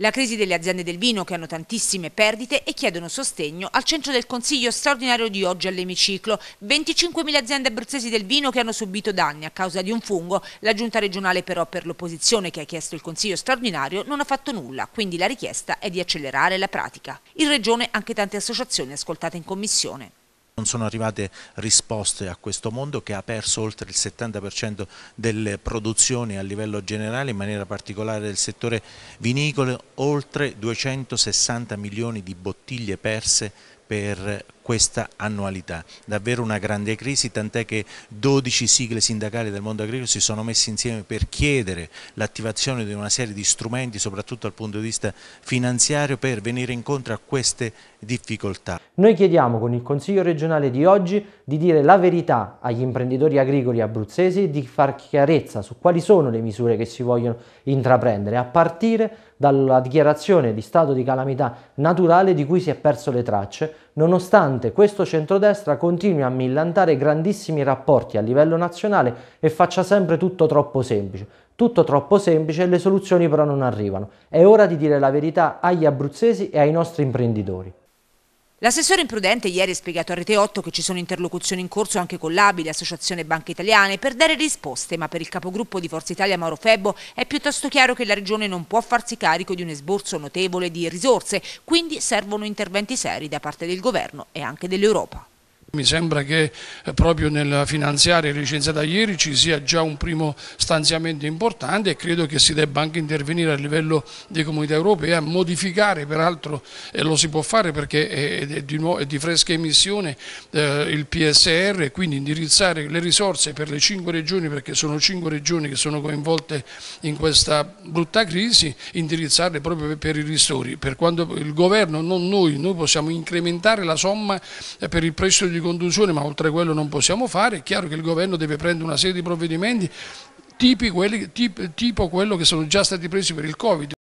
La crisi delle aziende del vino che hanno tantissime perdite e chiedono sostegno al centro del consiglio straordinario di oggi all'emiciclo. 25.000 aziende abruzzesi del vino che hanno subito danni a causa di un fungo. La giunta regionale però per l'opposizione che ha chiesto il consiglio straordinario non ha fatto nulla, quindi la richiesta è di accelerare la pratica. In regione anche tante associazioni ascoltate in commissione. Non sono arrivate risposte a questo mondo che ha perso oltre il 70% delle produzioni a livello generale, in maniera particolare del settore vinicolo, oltre 260 milioni di bottiglie perse per questa annualità. Davvero una grande crisi, tant'è che 12 sigle sindacali del mondo agricolo si sono messi insieme per chiedere l'attivazione di una serie di strumenti, soprattutto dal punto di vista finanziario, per venire incontro a queste difficoltà. Noi chiediamo con il Consiglio regionale di oggi di dire la verità agli imprenditori agricoli abruzzesi, di far chiarezza su quali sono le misure che si vogliono intraprendere, a partire dalla dichiarazione di stato di calamità naturale di cui si è perso le tracce, nonostante questo centrodestra continui a millantare grandissimi rapporti a livello nazionale e faccia sempre tutto troppo semplice. Tutto troppo semplice e le soluzioni però non arrivano. È ora di dire la verità agli abruzzesi e ai nostri imprenditori. L'assessore imprudente ieri ha spiegato a Rete 8 che ci sono interlocuzioni in corso anche con l'ABI, l'Associazione Banche Italiane, per dare risposte, ma per il capogruppo di Forza Italia Mauro Febbo è piuttosto chiaro che la Regione non può farsi carico di un esborso notevole di risorse, quindi servono interventi seri da parte del Governo e anche dell'Europa. Mi sembra che eh, proprio nel finanziaria licenziata ieri ci sia già un primo stanziamento importante e credo che si debba anche intervenire a livello di comunità europea, modificare peraltro, e eh, lo si può fare perché è di, nuovo, è di fresca emissione, eh, il PSR, quindi indirizzare le risorse per le cinque regioni, perché sono cinque regioni che sono coinvolte in questa brutta crisi, indirizzarle proprio per i ristori. Per quanto il governo, non noi, noi possiamo incrementare la somma eh, per il prestito di di conduzione, ma oltre a quello non possiamo fare, è chiaro che il governo deve prendere una serie di provvedimenti tipo quello che sono già stati presi per il Covid.